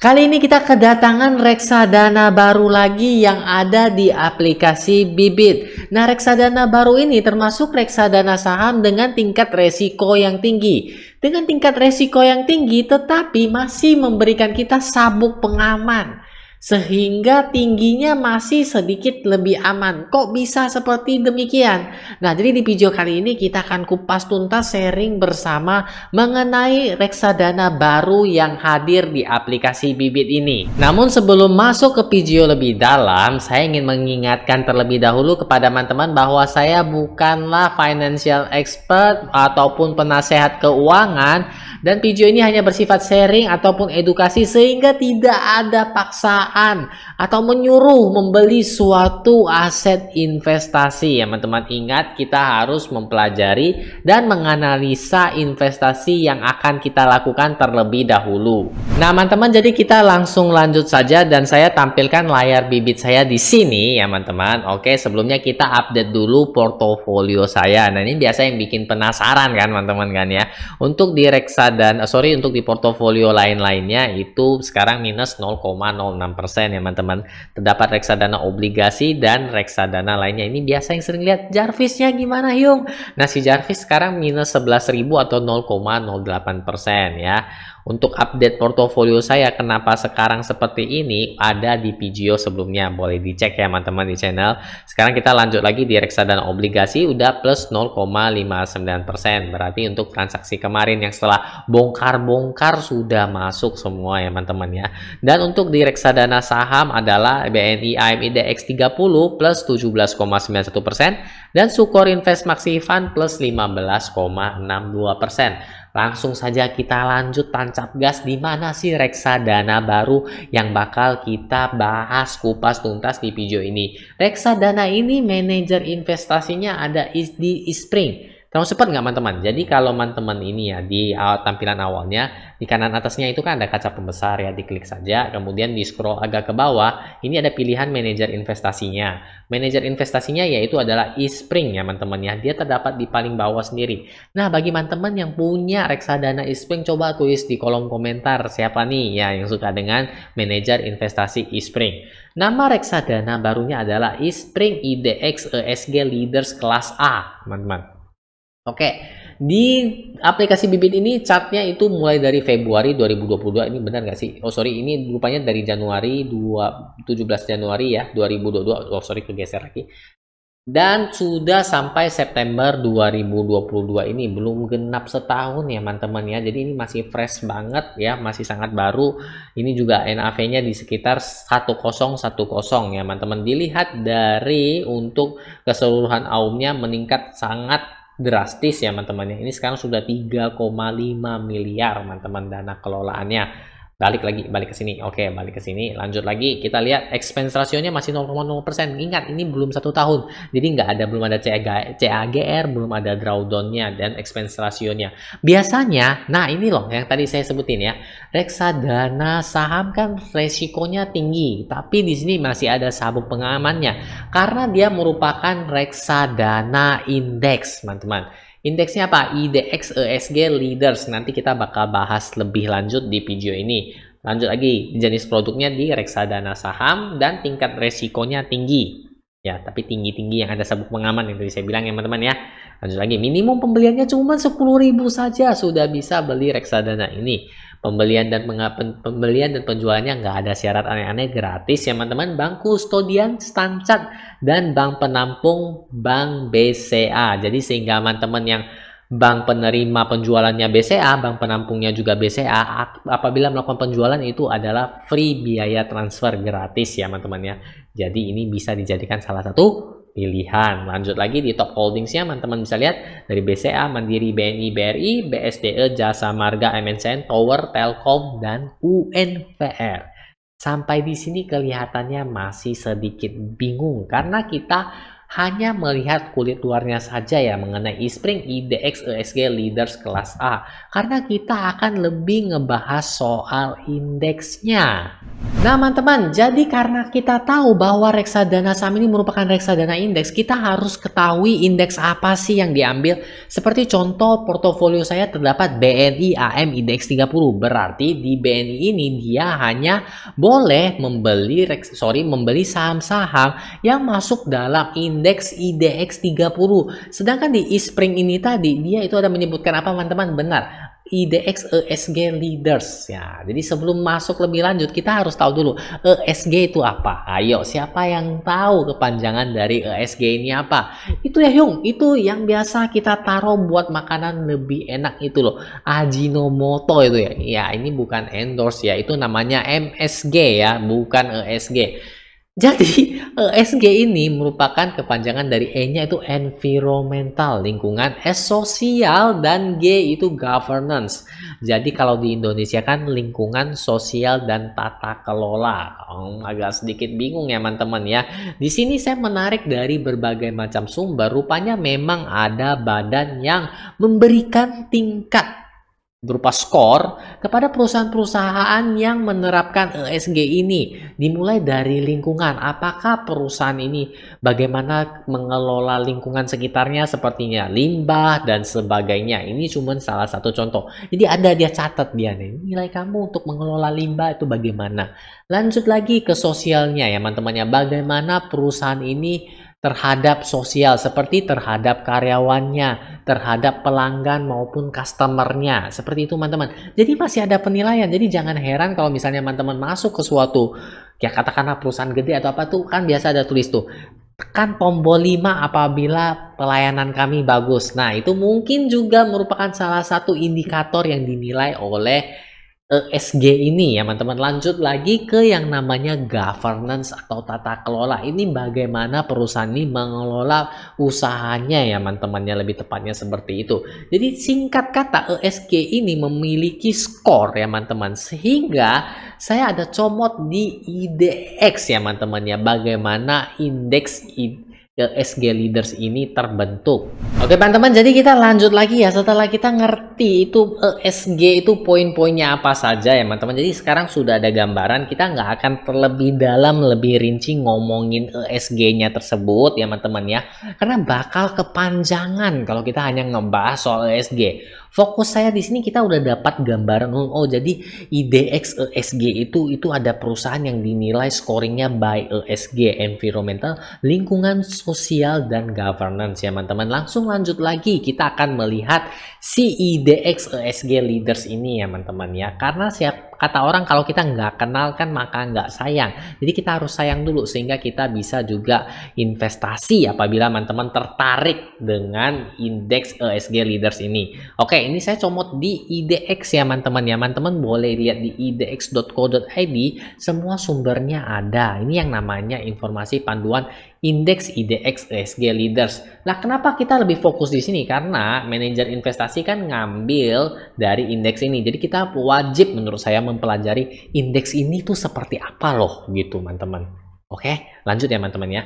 Kali ini kita kedatangan reksadana baru lagi yang ada di aplikasi Bibit. Nah, reksadana baru ini termasuk reksadana saham dengan tingkat resiko yang tinggi. Dengan tingkat resiko yang tinggi tetapi masih memberikan kita sabuk pengaman sehingga tingginya masih sedikit lebih aman. Kok bisa seperti demikian? Nah, jadi di video kali ini kita akan kupas tuntas sharing bersama mengenai reksadana baru yang hadir di aplikasi Bibit ini. Namun sebelum masuk ke video lebih dalam, saya ingin mengingatkan terlebih dahulu kepada teman-teman bahwa saya bukanlah financial expert ataupun penasehat keuangan dan video ini hanya bersifat sharing ataupun edukasi sehingga tidak ada paksaan perusahaan atau menyuruh membeli suatu aset investasi. Ya, teman-teman ingat kita harus mempelajari dan menganalisa investasi yang akan kita lakukan terlebih dahulu. Nah, teman-teman jadi kita langsung lanjut saja dan saya tampilkan layar bibit saya di sini ya, teman-teman. Oke, sebelumnya kita update dulu portofolio saya. Nah, ini biasa yang bikin penasaran kan, teman-teman kan ya. Untuk di reksa dan eh, sorry untuk di portofolio lain-lainnya itu sekarang minus 0,06 ya teman-teman. Terdapat reksadana obligasi dan reksadana lainnya. Ini biasa yang sering lihat Jarvisnya gimana Yung? Nah si Jarvis sekarang minus 11.000 atau 0,08% ya. Untuk update portofolio saya kenapa sekarang seperti ini ada di video sebelumnya. Boleh dicek ya teman-teman di channel. Sekarang kita lanjut lagi di reksadana obligasi udah plus 0,59%. Berarti untuk transaksi kemarin yang setelah bongkar-bongkar sudah masuk semua ya teman-teman ya. Dan untuk di reksadana saham adalah BNI AMI DX 30 plus 17,91% dan Sukor Invest Maxi Fund plus 15,62%. Langsung saja kita lanjut tancap gas di mana sih reksadana baru yang bakal kita bahas kupas tuntas di video ini. Reksadana ini manajer investasinya ada di Spring. Terlalu cepat nggak teman-teman? Jadi kalau teman-teman ini ya di uh, tampilan awalnya di kanan atasnya itu kan ada kaca pembesar ya diklik saja kemudian di scroll agak ke bawah ini ada pilihan manajer investasinya. Manajer investasinya yaitu adalah eSpring ya teman-teman ya. Dia terdapat di paling bawah sendiri. Nah, bagi teman-teman yang punya reksadana eSpring coba tulis di kolom komentar siapa nih ya yang suka dengan manajer investasi eSpring. Nama reksadana barunya adalah eSpring IDX ESG Leaders kelas A, teman-teman. Oke, di aplikasi Bibit ini chartnya itu mulai dari Februari 2022 ini benar nggak sih? Oh sorry, ini rupanya dari Januari 2, 17 Januari ya 2022. Oh sorry kegeser lagi. Dan sudah sampai September 2022 ini belum genap setahun ya teman-teman ya. Jadi ini masih fresh banget ya, masih sangat baru. Ini juga NAV-nya di sekitar 1010 ya teman-teman. Dilihat dari untuk keseluruhan AUM-nya meningkat sangat drastis ya teman-teman ini sekarang sudah 3,5 miliar teman-teman dana kelolaannya balik lagi balik ke sini oke balik ke sini lanjut lagi kita lihat expense rasionya masih 0,0% ingat ini belum satu tahun jadi nggak ada belum ada CAGR belum ada drawdownnya dan expense rasionya biasanya nah ini loh yang tadi saya sebutin ya reksadana saham kan resikonya tinggi tapi di sini masih ada sabuk pengamannya karena dia merupakan reksadana indeks teman-teman Indeksnya apa? IDX ESG Leaders. Nanti kita bakal bahas lebih lanjut di video ini. Lanjut lagi, jenis produknya di reksadana saham dan tingkat resikonya tinggi. Ya, tapi tinggi-tinggi yang ada sabuk pengaman yang tadi saya bilang ya teman-teman ya. Lanjut lagi, minimum pembeliannya cuma 10.000 saja sudah bisa beli reksadana ini. Pembelian dan pengapen, pembelian dan penjualannya nggak ada syarat aneh-aneh gratis ya teman-teman. bank kustodian Stancat, dan Bank Penampung Bank BCA. Jadi sehingga teman-teman yang bank penerima penjualannya BCA, bank penampungnya juga BCA. Apabila melakukan penjualan itu adalah free biaya transfer gratis ya teman-teman ya. Jadi ini bisa dijadikan salah satu pilihan. Lanjut lagi di top holdingsnya, teman-teman bisa lihat dari BCA, Mandiri, BNI, BRI, BSDE, Jasa Marga, MNCN, Tower, Telkom, dan UNVR. Sampai di sini kelihatannya masih sedikit bingung karena kita hanya melihat kulit luarnya saja ya mengenai eSpring IDX e ESG leaders kelas A karena kita akan lebih ngebahas soal indeksnya. Nah teman-teman, jadi karena kita tahu bahwa reksadana saham ini merupakan reksadana indeks, kita harus ketahui indeks apa sih yang diambil. Seperti contoh portofolio saya terdapat BNI AM IDX 30. Berarti di BNI ini dia hanya boleh membeli sorry membeli saham-saham yang masuk dalam indeks indeks IDX 30. Sedangkan di eSpring ini tadi dia itu ada menyebutkan apa teman-teman? Benar. IDX ESG leaders ya. Jadi sebelum masuk lebih lanjut kita harus tahu dulu ESG itu apa. Ayo siapa yang tahu kepanjangan dari ESG ini apa? Itu ya Hyung, itu yang biasa kita taruh buat makanan lebih enak itu loh. Ajinomoto itu ya. Ya ini bukan endorse ya, itu namanya MSG ya, bukan ESG. Jadi ESG eh, ini merupakan kepanjangan dari E-nya itu environmental, lingkungan, S sosial, dan G itu governance. Jadi kalau di Indonesia kan lingkungan sosial dan tata kelola. Oh, agak sedikit bingung ya teman-teman ya. Di sini saya menarik dari berbagai macam sumber, rupanya memang ada badan yang memberikan tingkat berupa skor kepada perusahaan-perusahaan yang menerapkan ESG ini dimulai dari lingkungan apakah perusahaan ini bagaimana mengelola lingkungan sekitarnya sepertinya limbah dan sebagainya ini cuma salah satu contoh jadi ada dia catat dia nih nilai kamu untuk mengelola limbah itu bagaimana lanjut lagi ke sosialnya ya teman temannya bagaimana perusahaan ini terhadap sosial seperti terhadap karyawannya, terhadap pelanggan maupun customernya. Seperti itu teman-teman. Jadi masih ada penilaian. Jadi jangan heran kalau misalnya teman-teman masuk ke suatu ya katakanlah perusahaan gede atau apa tuh kan biasa ada tulis tuh tekan tombol 5 apabila pelayanan kami bagus. Nah, itu mungkin juga merupakan salah satu indikator yang dinilai oleh ESG eh, ini ya teman-teman lanjut lagi ke yang namanya governance atau tata kelola ini bagaimana perusahaan ini mengelola usahanya ya teman-temannya lebih tepatnya seperti itu jadi singkat kata ESG ini memiliki skor ya teman-teman sehingga saya ada comot di IDX ya teman-temannya bagaimana indeks SG Leaders ini terbentuk. Oke teman-teman, jadi kita lanjut lagi ya setelah kita ngerti itu eh, SG itu poin-poinnya apa saja ya teman-teman. Jadi sekarang sudah ada gambaran, kita nggak akan terlebih dalam, lebih rinci ngomongin eh, SG nya tersebut ya teman-teman ya. Karena bakal kepanjangan kalau kita hanya ngebahas soal SG fokus saya di sini kita udah dapat gambaran oh, oh jadi IDX ESG eh, itu itu ada perusahaan yang dinilai scoringnya by ESG eh, environmental lingkungan sosial dan governance ya teman-teman langsung lanjut lagi kita akan melihat si IDX ESG eh, leaders ini ya teman-teman ya karena siap kata orang kalau kita nggak kenal kan maka nggak sayang. Jadi kita harus sayang dulu sehingga kita bisa juga investasi apabila teman-teman tertarik dengan indeks ESG Leaders ini. Oke, ini saya comot di IDX ya teman-teman ya. Teman-teman boleh lihat di idx.co.id semua sumbernya ada. Ini yang namanya informasi panduan indeks IDX ESG Leaders. Nah, kenapa kita lebih fokus di sini? Karena manajer investasi kan ngambil dari indeks ini. Jadi kita wajib menurut saya mempelajari indeks ini tuh seperti apa loh gitu teman-teman. Oke, lanjut ya teman-teman ya.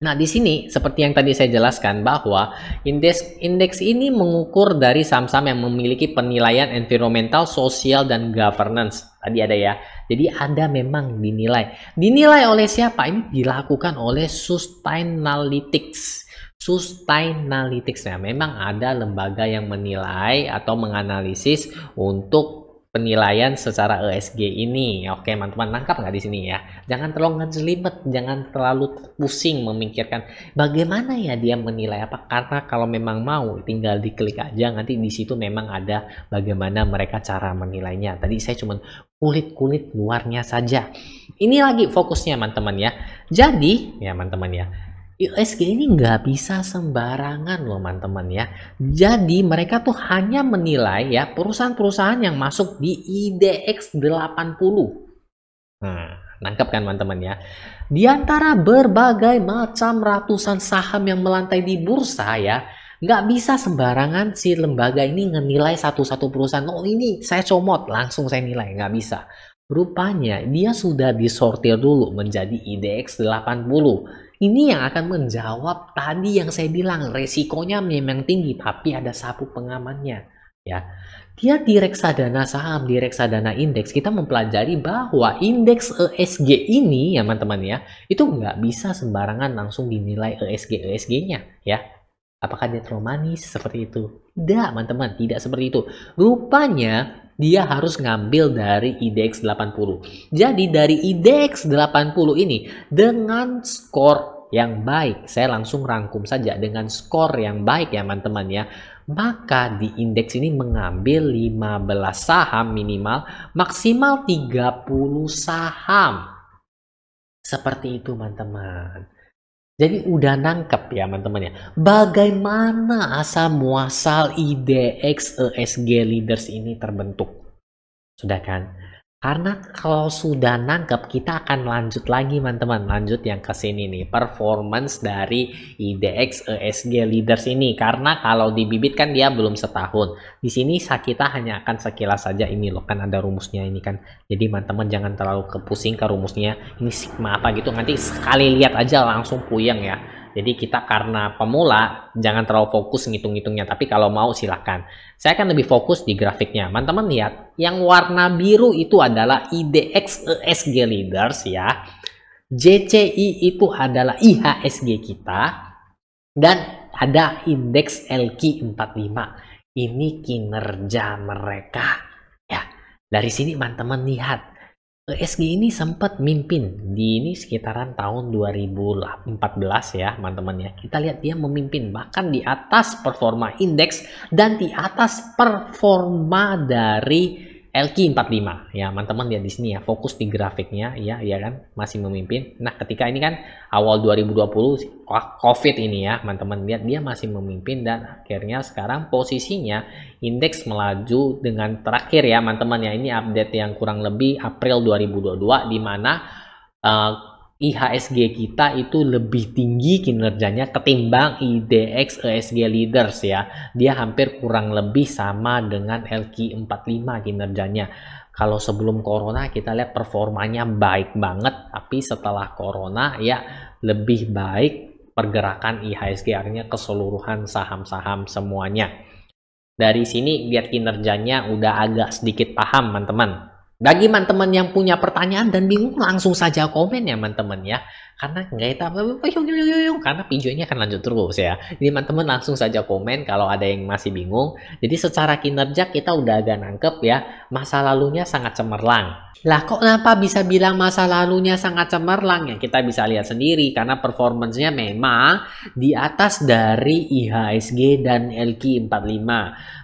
Nah, di sini seperti yang tadi saya jelaskan bahwa indeks indeks ini mengukur dari saham-saham yang memiliki penilaian environmental, sosial dan governance. Tadi ada ya. Jadi ada memang dinilai. Dinilai oleh siapa? Ini dilakukan oleh Sustainalytics. Sustainalytics ya, memang ada lembaga yang menilai atau menganalisis untuk penilaian secara ESG ini. Oke, teman-teman nangkap nggak di sini ya? Jangan terlalu ngejelimet, jangan terlalu pusing memikirkan bagaimana ya dia menilai apa. Karena kalau memang mau, tinggal diklik aja. Nanti di situ memang ada bagaimana mereka cara menilainya. Tadi saya cuma kulit-kulit luarnya saja. Ini lagi fokusnya, teman-teman ya. Jadi, ya teman-teman ya USG ini nggak bisa sembarangan loh teman-teman ya. Jadi mereka tuh hanya menilai ya perusahaan-perusahaan yang masuk di IDX 80. Nah, nangkep kan teman-teman ya. Di antara berbagai macam ratusan saham yang melantai di bursa ya, nggak bisa sembarangan si lembaga ini ngenilai satu-satu perusahaan. Oh ini saya comot, langsung saya nilai. Nggak bisa. Rupanya dia sudah disortir dulu menjadi IDX 80 ini yang akan menjawab tadi yang saya bilang resikonya memang tinggi tapi ada sapu pengamannya ya. Dia di reksadana saham, di reksadana indeks kita mempelajari bahwa indeks ESG ini ya teman-teman ya, itu nggak bisa sembarangan langsung dinilai ESG ESG-nya ya. Apakah dia terlalu manis seperti itu? Tidak, teman-teman, tidak seperti itu. Rupanya dia harus ngambil dari IDX 80. Jadi dari IDX 80 ini dengan skor yang baik, saya langsung rangkum saja dengan skor yang baik ya teman-teman ya. Maka di indeks ini mengambil 15 saham minimal, maksimal 30 saham. Seperti itu teman-teman. Jadi udah nangkep ya teman-teman ya. Bagaimana asal muasal IDX ESG leaders ini terbentuk? Sudah kan? Karena kalau sudah nangkep, kita akan lanjut lagi teman-teman. Lanjut yang ke sini nih, performance dari IDX ESG Leaders ini. Karena kalau dibibit kan dia belum setahun. Di sini kita hanya akan sekilas saja ini loh, kan ada rumusnya ini kan. Jadi teman-teman jangan terlalu kepusing ke rumusnya. Ini sigma apa gitu, nanti sekali lihat aja langsung puyeng ya. Jadi kita karena pemula, jangan terlalu fokus ngitung-ngitungnya. Tapi kalau mau silahkan. Saya akan lebih fokus di grafiknya. Teman-teman lihat, yang warna biru itu adalah IDX ESG Leaders ya. JCI itu adalah IHSG kita. Dan ada indeks LQ 45. Ini kinerja mereka. Ya, dari sini teman-teman lihat ESG ini sempat mimpin di ini sekitaran tahun 2014 ya teman-teman ya. Kita lihat dia memimpin bahkan di atas performa indeks dan di atas performa dari LQ45 ya teman-teman lihat di sini ya fokus di grafiknya ya ya kan masih memimpin nah ketika ini kan awal 2020 covid ini ya teman-teman lihat dia masih memimpin dan akhirnya sekarang posisinya indeks melaju dengan terakhir ya teman-teman ya ini update yang kurang lebih April 2022 di mana uh, IHSG kita itu lebih tinggi kinerjanya ketimbang IDX ESG Leaders ya. Dia hampir kurang lebih sama dengan LQ45 kinerjanya. Kalau sebelum corona kita lihat performanya baik banget, tapi setelah corona ya lebih baik pergerakan IHSG artinya keseluruhan saham-saham semuanya. Dari sini lihat kinerjanya udah agak sedikit paham teman-teman. Bagi teman-teman yang punya pertanyaan dan bingung langsung saja komen ya teman-teman ya karena nggak apa yung, yung, yung, yung, karena videonya akan lanjut terus ya jadi teman-teman langsung saja komen kalau ada yang masih bingung jadi secara kinerja kita udah agak nangkep ya masa lalunya sangat cemerlang lah kok kenapa bisa bilang masa lalunya sangat cemerlang ya kita bisa lihat sendiri karena performancenya memang di atas dari IHSG dan LQ45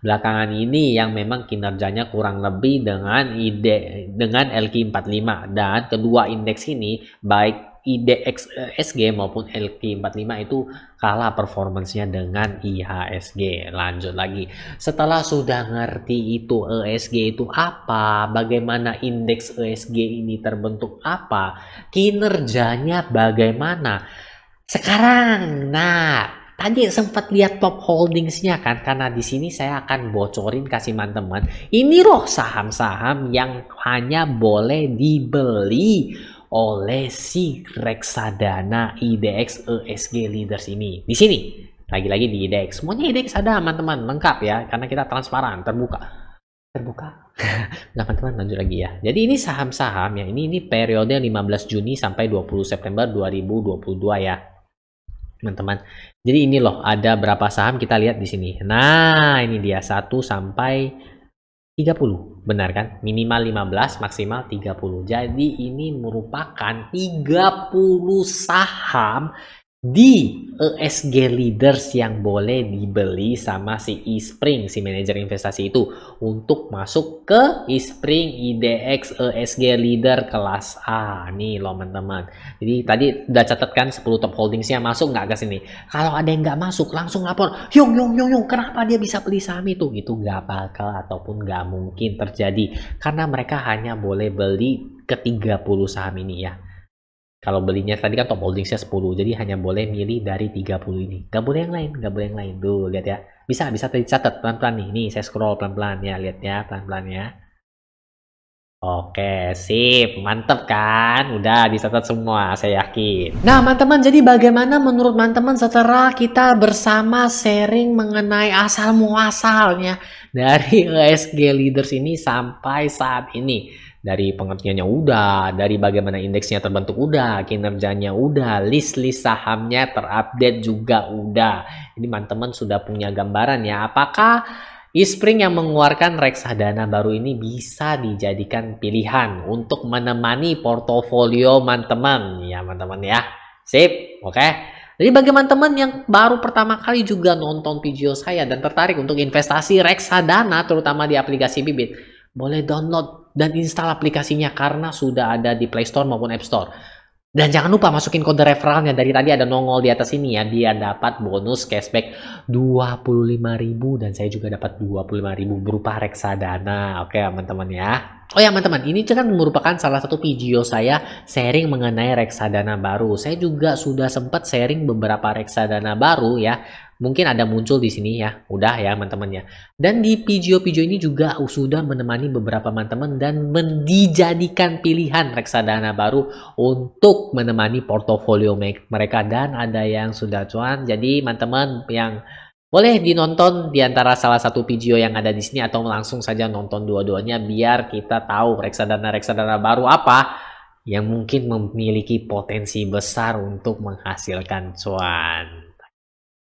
belakangan ini yang memang kinerjanya kurang lebih dengan ide dengan LQ45 dan kedua indeks ini baik IDXSG eh, maupun LQ45 itu kalah performancenya dengan IHSG. Lanjut lagi. Setelah sudah ngerti itu ESG itu apa, bagaimana indeks ESG ini terbentuk apa, kinerjanya bagaimana. Sekarang, nah tadi sempat lihat top holdingsnya kan karena di sini saya akan bocorin kasih teman-teman ini loh saham-saham yang hanya boleh dibeli oleh si reksadana IDX ESG Leaders ini. Di sini, lagi-lagi di IDX. Semuanya IDX ada, teman-teman, lengkap ya, karena kita transparan, terbuka. Terbuka. Nah, teman-teman, lanjut lagi ya. Jadi ini saham-saham ya, ini ini periode 15 Juni sampai 20 September 2022 ya teman-teman. Jadi ini loh ada berapa saham kita lihat di sini. Nah, ini dia 1 sampai 30 benar kan minimal 15 maksimal 30 jadi ini merupakan 30 saham di ESG leaders yang boleh dibeli sama si eSpring, si manajer investasi itu untuk masuk ke eSpring IDX ESG leader kelas A nih loh teman-teman. Jadi tadi udah catatkan 10 top holdingsnya masuk nggak ke sini. Kalau ada yang nggak masuk langsung lapor, Yung yung yung yung, kenapa dia bisa beli saham itu? Itu nggak bakal ataupun nggak mungkin terjadi karena mereka hanya boleh beli ke 30 saham ini ya kalau belinya tadi kan top holdingsnya 10 jadi hanya boleh milih dari 30 ini nggak boleh yang lain nggak boleh yang lain tuh lihat ya bisa bisa dicatat pelan-pelan nih nih saya scroll pelan-pelan ya lihat ya pelan-pelan ya Oke, sip. Mantep kan? Udah dicatat semua, saya yakin. Nah, teman-teman, jadi bagaimana menurut teman-teman setelah kita bersama sharing mengenai asal-muasalnya dari ESG Leaders ini sampai saat ini? dari pengertiannya udah, dari bagaimana indeksnya terbentuk udah, kinerjanya udah, list-list sahamnya terupdate juga udah. Ini teman-teman sudah punya gambaran ya, apakah Ispring yang mengeluarkan reksadana baru ini bisa dijadikan pilihan untuk menemani portofolio teman-teman ya teman-teman ya. Sip, oke. Okay? Jadi bagi teman-teman yang baru pertama kali juga nonton video saya dan tertarik untuk investasi reksadana terutama di aplikasi Bibit, boleh download dan install aplikasinya karena sudah ada di Play Store maupun App Store. Dan jangan lupa masukin kode referralnya dari tadi ada nongol di atas ini ya, dia dapat bonus cashback 25.000 dan saya juga dapat 25.000 berupa reksadana. Oke, teman-teman ya. Oh ya teman-teman, ini kan merupakan salah satu video saya sharing mengenai reksadana baru. Saya juga sudah sempat sharing beberapa reksadana baru ya Mungkin ada muncul di sini ya, udah ya teman-teman ya. Dan di video-video ini juga sudah menemani beberapa teman-teman dan dijadikan pilihan reksadana baru untuk menemani portofolio mereka dan ada yang sudah cuan. Jadi teman-teman yang boleh dinonton di antara salah satu video yang ada di sini atau langsung saja nonton dua-duanya biar kita tahu reksadana-reksadana baru apa yang mungkin memiliki potensi besar untuk menghasilkan cuan.